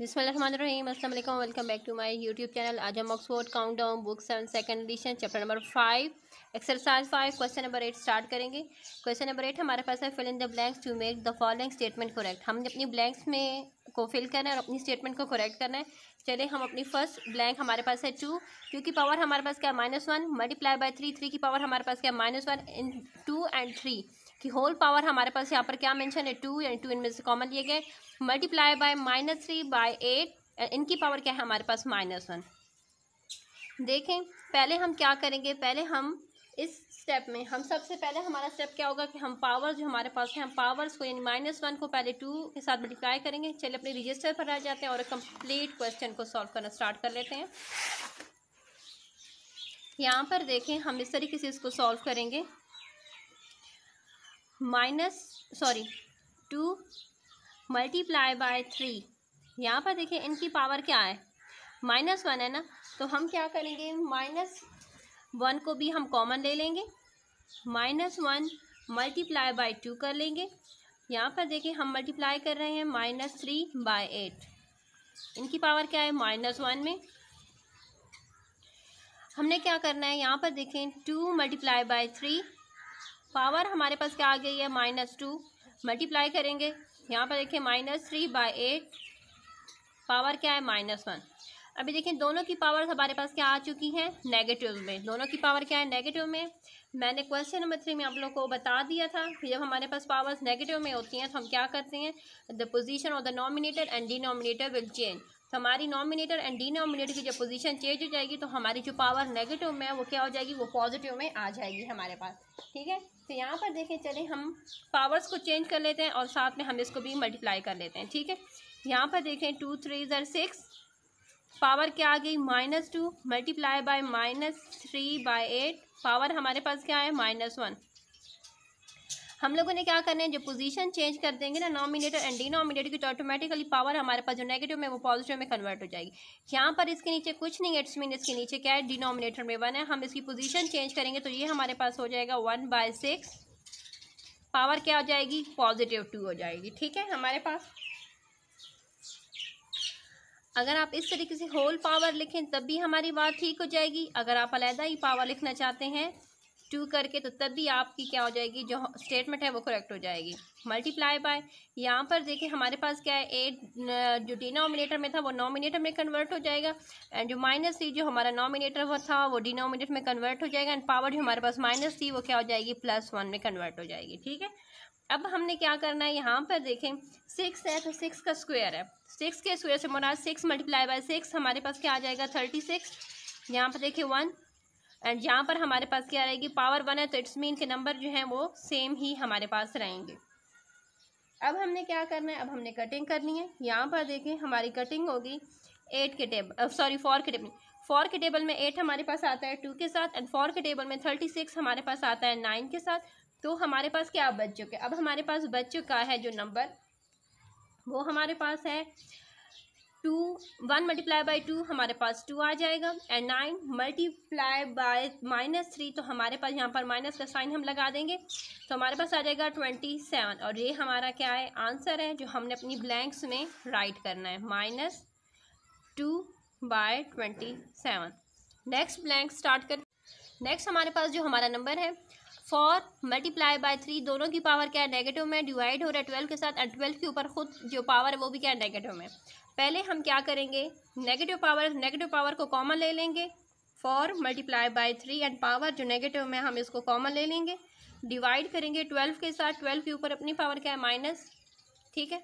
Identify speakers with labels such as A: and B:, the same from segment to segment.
A: बिसमीम असल welcome back to my YouTube channel आज हम Oxford countdown book seven second edition chapter number five exercise five question number eight start करेंगे question number eight हमारे पास है fill in the blanks to make the following statement correct हमने अपनी blanks में को फिल करना है और अपनी स्टेटमेंट को करेक्ट करना है चले हम अपनी फर्स्ट ब्लैंक हमारे पास है टू टू की पावर हमारे पास क्या है minus one multiply by three three की पावर हमारे पास क्या है minus one in two and three कि होल पावर हमारे पास यहाँ पर क्या मेंशन है टू एंड टू इनमें से कॉमन लिए गए multiply by minus three by eight इनकी पावर क्या है हमारे पास माइनस वन देखें पहले हम क्या करेंगे पहले हम इस स्टेप में हम सबसे पहले हमारा स्टेप क्या होगा कि हम पावर जो हमारे पास है हम पावर्स को यानी माइनस वन को पहले टू के साथ मल्टीप्लाई करेंगे चलिए अपने रजिस्टर पर रह जाते हैं और कंप्लीट क्वेश्चन को सॉल्व करना स्टार्ट कर लेते हैं यहाँ पर देखें हम इस तरीके से इसको सॉल्व करेंगे minus sorry two multiply by three यहाँ पर देखिए इनकी पावर क्या है माइनस वन है ना तो हम क्या करेंगे माइनस वन को भी हम कॉमन ले लेंगे minus one multiply by two कर लेंगे यहाँ पर देखिए हम मल्टीप्लाई कर रहे हैं माइनस थ्री बाई एट इनकी पावर क्या है माइनस वन में हमने क्या करना है यहाँ पर देखें two multiply by three power हमारे पास क्या आ गई है माइनस टू मल्टीप्लाई करेंगे यहाँ पर देखिए minus three by eight power क्या है माइनस वन अभी देखिए दोनों की पावर हमारे पास क्या आ चुकी हैं नेगेटिव में दोनों की पावर क्या है नेगेटिव में मैंने क्वेश्चन नंबर थ्री में आप लोग को बता दिया था कि जब हमारे पास पावर्स नेगेटिव में होती हैं तो हम क्या करते हैं the position of the nominator and denominator will change तो हमारी नॉमिनेटर एंड डिनोमिनेटर की जब पोजीशन चेंज हो जाएगी तो हमारी जो पावर नेगेटिव में वो क्या हो जाएगी वो पॉजिटिव में आ जाएगी हमारे पास ठीक है तो यहाँ पर देखें चले हम पावर्स को चेंज कर लेते हैं और साथ में हम इसको भी मल्टीप्लाई कर लेते हैं ठीक है यहाँ पर देखें टू थ्री ज़र सिक्स पावर क्या आ गई minus two multiply by minus three by eight power हमारे पास क्या है माइनस वन हम लोगों ने क्या करना है जो पोजीशन चेंज कर देंगे ना नॉमिनेटर एंड डिनोमिनेटर की तो ऑटोमेटिकली पावर हमारे पास जो नेगेटिव में वो पॉजिटिव में कन्वर्ट हो जाएगी यहाँ पर इसके नीचे कुछ नहीं है मीन इसके नीचे क्या है डिनोमिनेटर में वन है हम इसकी पोजीशन चेंज करेंगे तो ये हमारे पास हो जाएगा वन बाय सिक्स पावर क्या हो जाएगी पॉजिटिव टू हो जाएगी ठीक है हमारे पास अगर आप इस तरीके से होल पावर लिखें तब भी हमारी बात ठीक हो जाएगी अगर आप अलहदा ही पावर लिखना चाहते हैं टू करके तो तब भी आपकी क्या हो जाएगी जो स्टेटमेंट है वो करेक्ट हो जाएगी मल्टीप्लाई बाय यहाँ पर देखिए हमारे पास क्या है एट जो डिनोमिनेटर में था वो नॉमिनेटर में कन्वर्ट हो जाएगा एंड जो माइनस थी जो हमारा नॉमिनेटर वो था वो डिनोमिनेटर में कन्वर्ट हो जाएगा एंड पावर जो हमारे पास माइनस थी वो क्या हो जाएगी प्लस वन में कन्वर्ट हो जाएगी ठीक है अब हमने क्या करना है यहाँ पर देखें सिक्स है तो सिक्स का स्क्वेयर है सिक्स के स्क्वेयर से मोरा सिक्स मल्टीप्लाई बाय सिक्स हमारे पास क्या आ जाएगा थर्टी सिक्स यहाँ पर देखिए वन एंड यहाँ पर हमारे पास क्या रहेगी पावर वन है तो इट्स मीन के नंबर जो हैं वो सेम ही हमारे पास रहेंगे अब हमने क्या करना है अब हमने कटिंग करनी है यहाँ पर देखें हमारी कटिंग होगी एट के टेबल सॉरी फोर के टेबल फोर के टेबल में एट हमारे पास आता है टू के साथ एंड फोर के टेबल में थर्टी सिक्स हमारे पास आता है नाइन के साथ तो हमारे पास क्या बच्चों के अब हमारे पास बच्चों का है जो नंबर वो हमारे पास है two one multiply by two हमारे पास टू आ जाएगा and nine multiply by minus three तो हमारे पास यहाँ पर माइनस का साइन हम लगा देंगे तो हमारे पास आ जाएगा ट्वेंटी सेवन और ये हमारा क्या है आंसर है जो हमने अपनी ब्लैंक्स में राइट करना है minus two by twenty seven next blank start कर नेक्स्ट हमारे पास जो हमारा नंबर है फोर मल्टीप्लाई बाय थ्री दोनों की पावर क्या है नेगेटिव में डिवाइड हो रहा है ट्वेल्व के साथ एंड ट्वेल्व के ऊपर खुद जो पावर है वो भी क्या है नेगेटिव में पहले हम क्या करेंगे नेगेटिव पावर नेगेटिव पावर को कॉमन ले लेंगे four multiply by three and power जो नेगेटिव में हम इसको कॉमन ले लेंगे डिवाइड करेंगे ट्वेल्व के साथ ट्वेल्व के ऊपर अपनी पावर क्या है माइनस ठीक है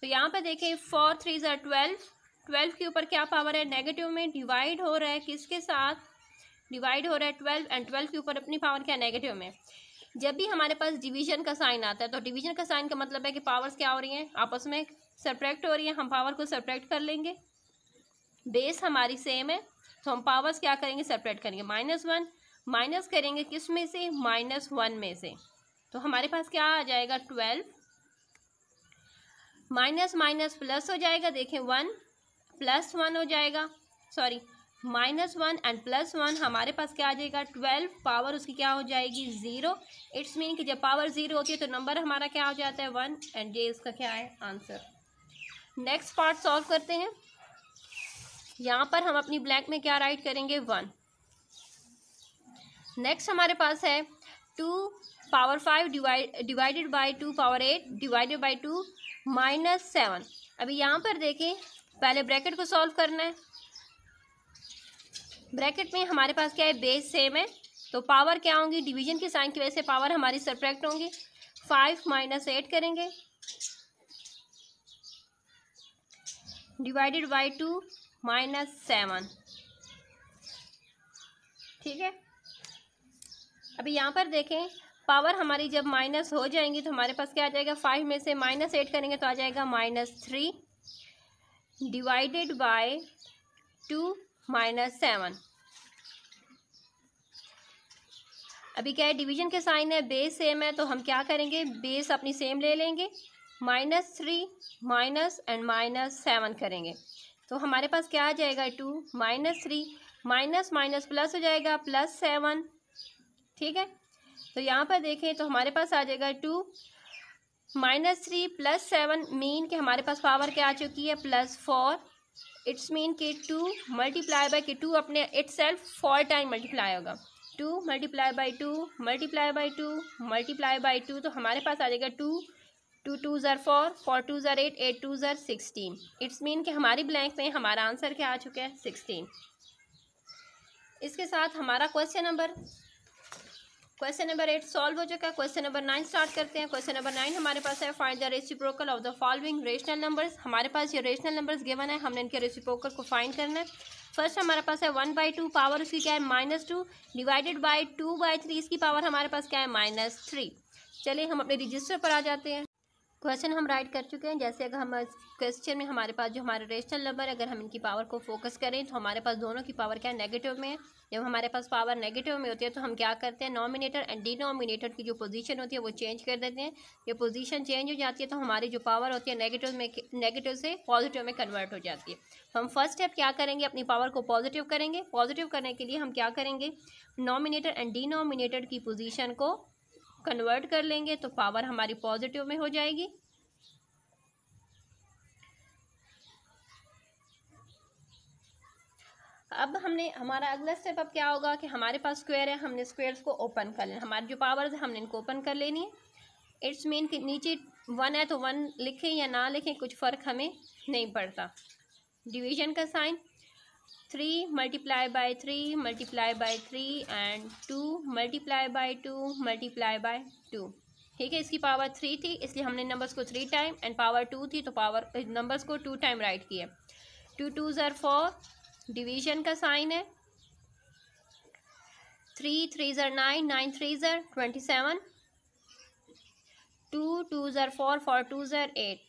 A: तो यहाँ पर देखें फोर थ्री जर ट्वेल्व ट्वेल्व के ऊपर क्या पावर है नेगेटिव में डिवाइड हो रहा है किसके साथ डिवाइड हो रहा है ट्वेल्व एंड ट्वेल्व के ऊपर अपनी पावर क्या है नेगेटिव में जब भी हमारे पास डिवीजन का साइन आता है तो डिवीजन का साइन का मतलब है कि पावर्स क्या हो रही हैं आपस में सरप्रैक्ट हो रही हैं हम पावर को सरप्रैक्ट कर लेंगे बेस हमारी सेम है तो हम पावर्स क्या करेंगे सरप्रैक्ट करेंगे माइनस वन माइनस करेंगे किस में से माइनस वन में से तो हमारे पास क्या आ जाएगा ट्वेल्व माइनस माइनस प्लस हो जाएगा देखें वन प्लस वन हो जाएगा sorry minus one and plus one हमारे पास क्या आ जाएगा ट्वेल्व पावर उसकी क्या हो जाएगी ज़ीरो इट्स मीन कि जब पावर ज़ीरो होती है तो नंबर हमारा क्या हो जाता है वन एंड ये इसका क्या है आंसर नेक्स्ट पार्ट सॉल्व करते हैं यहाँ पर हम अपनी ब्लैक में क्या राइट करेंगे वन नेक्स्ट हमारे पास है two power five divided by two power eight divided by two minus seven अभी यहाँ पर देखें पहले ब्रैकेट को सॉल्व करना है ब्रैकेट में हमारे पास क्या है बेस सेम है तो पावर क्या होंगी डिवीजन के साइन की वजह से पावर हमारी सरप्रैक्ट होंगी फाइव माइनस एट करेंगे divided by two minus seven ठीक है अभी यहाँ पर देखें पावर हमारी जब माइनस हो जाएंगी तो हमारे पास क्या आ जाएगा फाइव में से माइनस एट करेंगे तो आ जाएगा minus three divided by two minus seven अभी क्या है डिवीजन के साइन है बेस सेम है तो हम क्या करेंगे बेस अपनी सेम ले लेंगे minus three minus and minus seven करेंगे तो हमारे पास क्या आ जाएगा two minus three minus minus plus हो जाएगा प्लस सेवन ठीक है तो यहाँ पर देखें तो हमारे पास आ जाएगा two minus three plus seven mean के हमारे पास पावर क्या आ चुकी है प्लस फोर इट्स मीन के टू मल्टीप्लाई बाई के टू अपने itself four time multiply होगा two multiply by two multiply by two multiply by two तो हमारे पास आ जाएगा टू टू टू ज़र फोर फोर टू ज़र एट एट टू ज़र सिक्सटीन इट्स मीन कि हमारी ब्लैंक में हमारा आंसर क्या आ चुका है सिक्सटीन इसके साथ हमारा question number question number eight solve हो चुका है क्वेश्चन नंबर नाइन स्टार्ट करते हैं क्वेश्चन नंबर नाइन हमारे पास है find the reciprocal of the following rational numbers हमारे पास ये रेशनल नंबर्स गिवन है हमने इनके रेसिप्रोकल को फाइंड करना है फर्स्ट हमारे पास है वन बाई टू पावर उसकी क्या है minus two divided by two by three इसकी पावर हमारे पास क्या है माइनस थ्री चलिए हम अपने रजिस्टर पर आ जाते हैं क्वेश्चन हम राइट कर चुके हैं जैसे अगर हम क्वेश्चन में हमारे पास जो हमारे रेशनल नंबर अगर हम इनकी पावर को फोकस करें तो हमारे पास दोनों की पावर क्या नेगेटिव में है जब हमारे पास पावर नेगेटिव में होती है तो हम क्या करते हैं नॉमिनेटर एंड डिनोमिनेटर की जो पोजीशन होती है वो चेंज कर देते हैं जब पोजिशन चेंज हो जाती है तो हमारी जो पावर होती है नेगेटिव में नेगेटिव से पॉजिटिव में कन्वर्ट हो जाती है तो हम फर्स्ट स्टेप क्या करेंगे अपनी पावर को पॉजिटिव करेंगे पॉजिटिव करने के लिए हम क्या करेंगे नॉमिनेटर एंड डिनोमिनेटर की पोजिशन को कन्वर्ट कर लेंगे तो पावर हमारी पॉजिटिव में हो जाएगी अब हमने हमारा अगला स्टेप अब क्या होगा कि हमारे पास स्क्वायर है हमने स्क्वायर्स को ओपन कर लेना हमारे जो पावर्स है हमने इनको ओपन कर लेनी है इट्स मीन कि नीचे वन है तो वन लिखें या ना लिखें कुछ फ़र्क हमें नहीं पड़ता डिवीजन का sign three multiply by three multiply by three and two multiply by two multiply by two ठीक है इसकी पावर थ्री थी इसलिए हमने नंबर्स को three time and power two थी तो पावर नंबर्स को टू टाइम राइट किए टू टू ज़र फोर डिवीजन का साइन है थ्री थ्री ज़र नाइन नाइन थ्री ज़र ट्वेंटी सेवन टू टू ज़र फोर फोर टू ज़र एट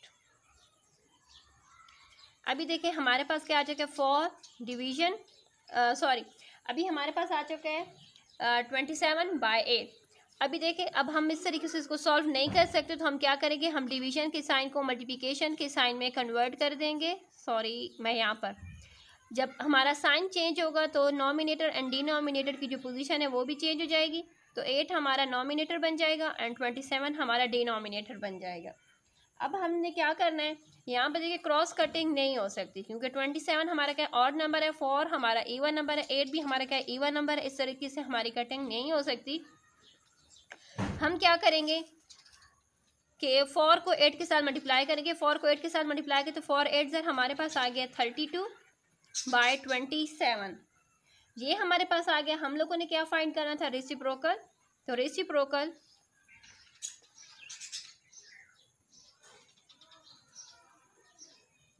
A: अभी देखिए हमारे पास क्या आ चुका है फॉर डिवीजन सॉरी अभी हमारे पास आ चुका है ट्वेंटी सेवन बाई एट अभी देखें अब हम इस तरीके से इसको सॉल्व नहीं कर सकते तो हम क्या करेंगे हम डिवीजन के साइन को मल्टीप्लिकेशन के साइन में कन्वर्ट कर देंगे सॉरी मैं यहाँ पर जब हमारा साइन चेंज होगा तो नॉमिनेटर एंड डिनोमिनेटर की जो पोजीशन है वो भी चेंज हो जाएगी तो एट हमारा नॉमिनेटर बन जाएगा एंड ट्वेंटी सेवन हमारा डिनोमिनेटर बन जाएगा अब हमने क्या करना है यहाँ पर देखिए क्रॉस कटिंग नहीं हो सकती क्योंकि ट्वेंटी सेवन हमारा क्या और नंबर है फोर हमारा ईवन नंबर है एट भी हमारा क्या ईवन नंबर है इस तरीके से हमारी कटिंग नहीं हो सकती हम क्या करेंगे कि फोर को एट के साथ मल्टीप्लाई करेंगे फोर को एट के साथ मल्टीप्लाई करें तो फोर एट ज़र हमारे पास आ गया thirty two by twenty seven ये हमारे पास आ गया हम लोगों ने क्या फाइंड करना था रेसिप्रोकल तो रेसिप्रोकल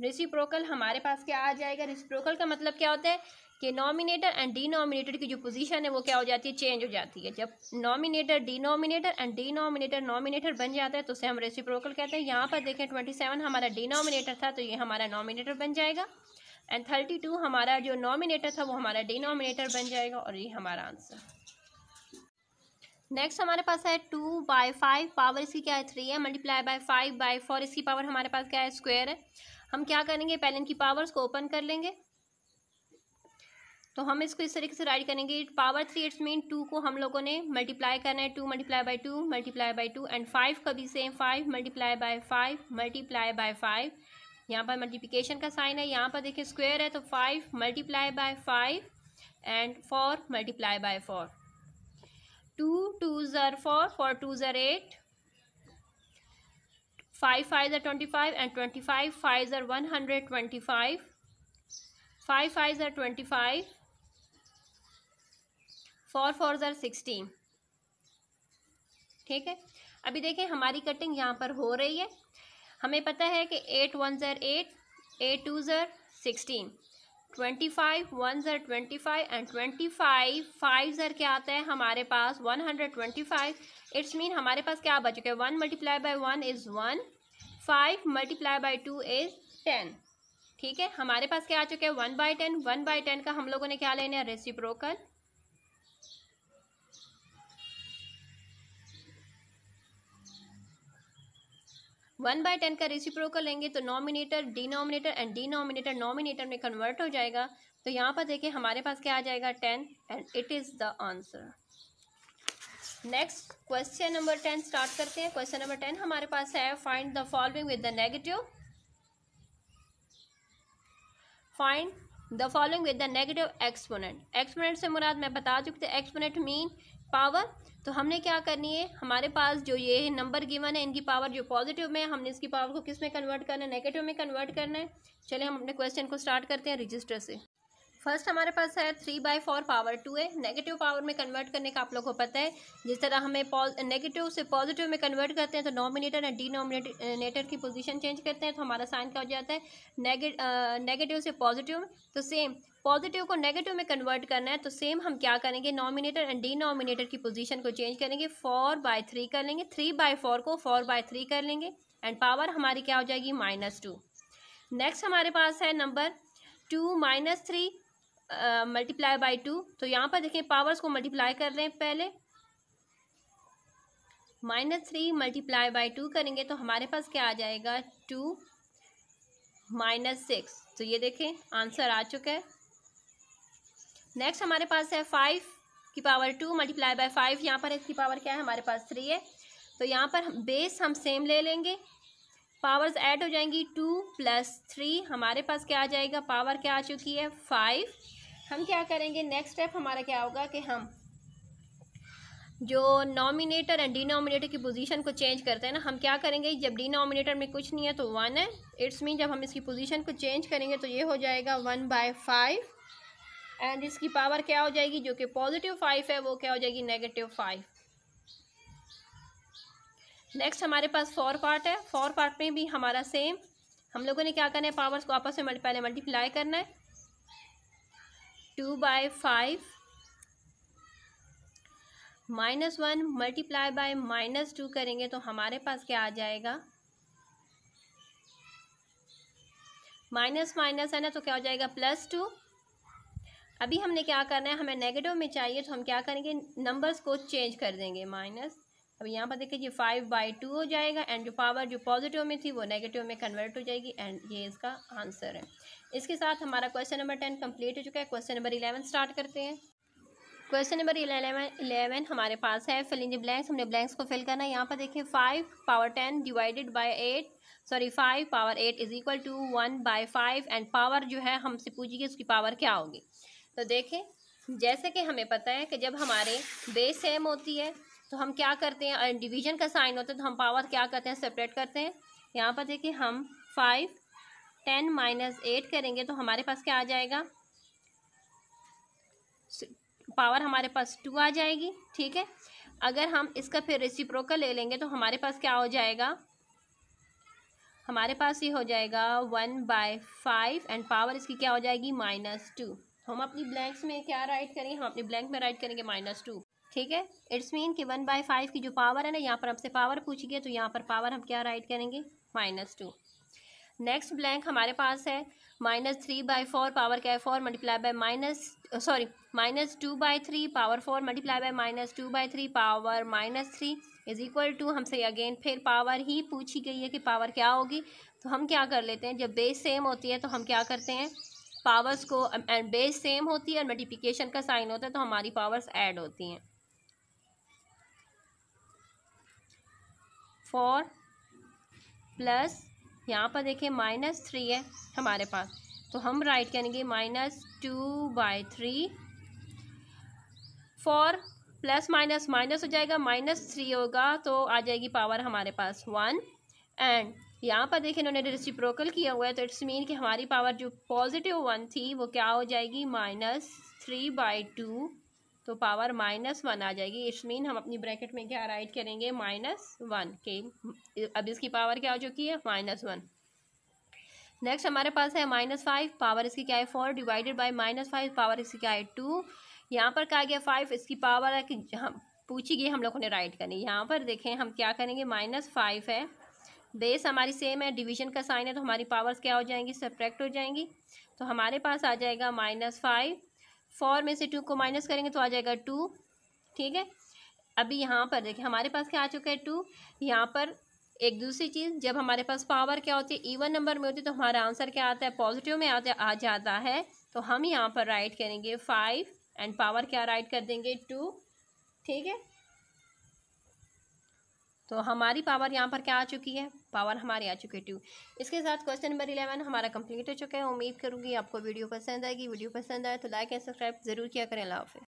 A: रिसिप्रोकल हमारे पास क्या आ जाएगा रिसिप्रोकल का मतलब क्या होता है कि नॉमिनेटर एंड डिनोमिनेटर की जो पोजीशन है वो क्या हो जाती है चेंज हो जाती है जब numerator denominator and denominator numerator बन जाता है तो उसे हम रेसिप्रोकल कहते हैं यहाँ पर देखें ट्वेंटी सेवन हमारा डिनोमिनेटर था तो ये हमारा नॉमिनेटर बन जाएगा एंड थर्टी टू हमारा जो नॉमिनेटर था वो हमारा डिनोमिनेटर बन जाएगा और ये हमारा आंसर नेक्स्ट हमारे पास है टू बाई फाइव पावर इसकी क्या है थ्री है multiply by five by four इसकी पावर हमारे पास क्या है स्क्वायर है हम क्या करेंगे पहले इनकी पावर्स को ओपन कर लेंगे तो हम इसको इस तरीके से राइड करेंगे power three it's mean two को हम लोगों ने मल्टीप्लाई करना है two multiply by two multiply by two and five का भी same five multiply by five multiply by five यहाँ पर मल्टीप्लिकेशन का साइन है यहाँ पर देखिए स्क्वेयर है तो five multiply by five and four multiply by four two two ज़र फोर फोर टू ज़र एट फाइव फाइव ज़र twenty five and twenty five five ज़र one hundred twenty five five five ज़र ट्वेंटी फाइव फोर फोर ज़र sixteen ठीक है अभी देखें हमारी कटिंग यहाँ पर हो रही है हमें पता है कि एट वन ज़र एट एट टू ज़र सिक्सटीन ट्वेंटी फाइव वन ज़र twenty five and twenty five five ज़र क्या आता है हमारे पास one hundred twenty five it's mean हमारे पास क्या बच गया one multiply by one is one five multiply by two is ten ठीक है हमारे पास क्या आ चुका है one by ten one by ten का हम लोगों ने क्या लेना है रेसिप्रोकल वन बाय टेन का रेसिप्रोकल लेंगे तो numerator denominator and denominator numerator में कन्वर्ट हो जाएगा तो यहाँ पर देखिए हमारे पास क्या आ जाएगा ten and it is the answer next question number ten start करते हैं क्वेश्चन नंबर टेन हमारे पास है find the following with the negative find the following with the negative exponent exponent से मुराद मैं बता चुकी थी एक्सपोनेंट मीन पावर तो हमने क्या करनी है हमारे पास जो ये नंबर गिवन है इनकी पावर जो पॉजिटिव में हमने इसकी पावर को किस में कन्वर्ट करना है नेगेटिव में कन्वर्ट करना है चले हम अपने क्वेश्चन को स्टार्ट करते हैं रजिस्टर से फर्स्ट हमारे पास है three by four power two है नेगेटिव पावर में कन्वर्ट करने का आप लोगों को पता है जिस तरह हमें नेगेटिव से पॉजिटिव में कन्वर्ट करते हैं तो नॉमिनेटर एंड डिनोमिनेटर की पोजीशन चेंज करते हैं तो हमारा साइन क्या हो जाता है नेगेटिव से पॉजिटिव तो सेम पॉजिटिव को नेगेटिव में कन्वर्ट करना है तो सेम हम क्या करेंगे नॉमिनेटर एंड डिनोमिनेटर की पोजीशन को चेंज करेंगे फोर बाय थ्री कर लेंगे थ्री बाय फोर को फोर बाय थ्री कर लेंगे एंड पावर हमारी क्या हो जाएगी माइनस टू नेक्स्ट हमारे पास है number two minus three multiply by two तो यहाँ पर देखें पावर्स को मल्टीप्लाई कर रहे हैं पहले minus three multiply by two करेंगे तो हमारे पास क्या आ जाएगा टू माइनस सिक्स तो ये देखें आंसर आ चुका है नेक्स्ट हमारे पास है फाइव की power two multiply by five यहाँ पर इसकी पावर क्या है हमारे पास थ्री है तो यहाँ पर बेस हम सेम ले लेंगे पावर्स ऐड हो जाएंगी टू प्लस थ्री हमारे पास क्या आ जाएगा पावर क्या आ चुकी है फाइव हम क्या करेंगे नेक्स्ट स्टेप हमारा क्या होगा कि हम जो नॉमिनेटर एंड डिनोमिनेटर की पोजीशन को चेंज करते हैं ना हम क्या करेंगे जब डिनोमिनेटर में कुछ नहीं है तो वन है इट्स मीन जब हम इसकी पोजीशन को चेंज करेंगे तो ये हो जाएगा वन बाय फाइव एंड इसकी पावर क्या हो जाएगी जो कि पॉजिटिव फाइव है वो क्या हो जाएगी नेगेटिव फाइव नेक्स्ट हमारे पास फोर पार्ट है फोर पार्ट में भी हमारा सेम हम लोगों ने क्या करना है पावर्स को आपस में पहले मल्टीप्लाई करना है two by five minus one multiply by minus two करेंगे तो हमारे पास क्या आ जाएगा माइनस माइनस है ना तो क्या हो जाएगा प्लस टू अभी हमने क्या करना है हमें नेगेटिव में चाहिए तो हम क्या करेंगे नंबर्स को चेंज कर देंगे माइनस अब यहाँ पर देखिए ये फाइव बाई टू हो जाएगा एंड जो पावर जो पॉजिटिव में थी वो नेगेटिव में कन्वर्ट हो जाएगी एंड ये इसका आंसर है इसके साथ हमारा क्वेश्चन नंबर टेन कंप्लीट हो चुका है क्वेश्चन नंबर इलेवन स्टार्ट करते हैं क्वेश्चन नंबर इलेवन इलेवन हमारे पास है फिलिंग द ब्लैंक्स हमने ब्लैंक्स को फिल करना है यहाँ पर देखिए five power ten divided by eight sorry five power eight is equal to one by five and power जो है हमसे पूछिए उसकी पावर क्या होगी तो देखें जैसे कि हमें पता है कि जब हमारे बेस सेम होती है तो हम क्या करते हैं डिवीजन का साइन होता है तो हम पावर क्या करते हैं सेपरेट करते हैं यहाँ पर देखिए हम फाइव टेन माइनस एट करेंगे तो हमारे पास क्या आ जाएगा पावर हमारे पास टू आ जाएगी ठीक है अगर हम इसका फिर रेसिप्रोकल ले लेंगे तो हमारे पास क्या हो जाएगा हमारे पास ये हो जाएगा one by five and power इसकी क्या हो जाएगी माइनस टू हम अपनी ब्लैंक्स में क्या राइट करेंगे हम अपनी ब्लैंक में राइट करेंगे माइनस टू ठीक है इट्स मीन कि वन बाई फाइव की जो पावर है ना यहाँ पर हमसे पावर पूछी गई तो यहाँ पर पावर हम क्या राइट करेंगे माइनस टू नेक्स्ट ब्लैंक हमारे पास है minus three by four power क्या है four multiply by minus sorry minus two by three power four multiply by minus two by three power minus three is equal to हमसे again फिर power ही पूछी गई है कि पावर क्या होगी तो हम क्या कर लेते हैं जब बेस सेम होती है तो हम क्या करते हैं पावर्स को बेस सेम होती है और मल्टीप्लिकेशन का साइन होता है तो हमारी पावर्स ऐड होती हैं फोर प्लस यहाँ पर देखें माइनस थ्री है हमारे पास तो हम राइट करेंगे minus two by three four plus minus minus हो जाएगा माइनस थ्री होगा तो आ जाएगी पावर हमारे पास वन एंड यहाँ पर देखें इन्होंने रिसिप्रोकल किया हुआ है तो इट्स मीन कि हमारी पावर जो पॉजिटिव वन थी वो क्या हो जाएगी माइनस थ्री बाई टू तो पावर माइनस वन आ जाएगी इस मीन हम अपनी ब्रैकेट में क्या राइट करेंगे माइनस वन के अब इसकी पावर क्या हो चुकी है माइनस वन नेक्स्ट हमारे पास है माइनस फाइव पावर इसकी क्या है four divided by minus five power इसकी क्या है टू यहाँ पर कहा गया फाइव इसकी पावर है कि हम पूछी गई हम लोगों ने राइट करनी यहाँ पर देखें हम क्या करेंगे माइनस फाइव है बेस हमारी सेम है डिवीजन का साइन है तो हमारी पावर्स क्या हो जाएंगी सब्ट्रैक्ट हो जाएंगी तो हमारे पास आ जाएगा माइनस फाइव फोर में से टू को माइनस करेंगे तो आ जाएगा टू ठीक है अभी यहाँ पर देखिए हमारे पास क्या आ चुका है टू यहाँ पर एक दूसरी चीज़ जब हमारे पास पावर क्या होती है इवन नंबर में होती है तो हमारा आंसर क्या आता है पॉजिटिव में आता आ जाता है तो हम यहाँ पर राइट करेंगे फाइव एंड पावर क्या राइट कर देंगे टू ठीक है तो हमारी पावर यहाँ पर क्या आ चुकी है पावर हमारी आ चुकी है टू इसके साथ क्वेश्चन नंबर इलेवन हमारा कंप्लीट हो चुका है उम्मीद करूँगी आपको वीडियो पसंद आएगी वीडियो पसंद आए तो लाइक एंड सब्सक्राइब जरूर किया करें अला हाफि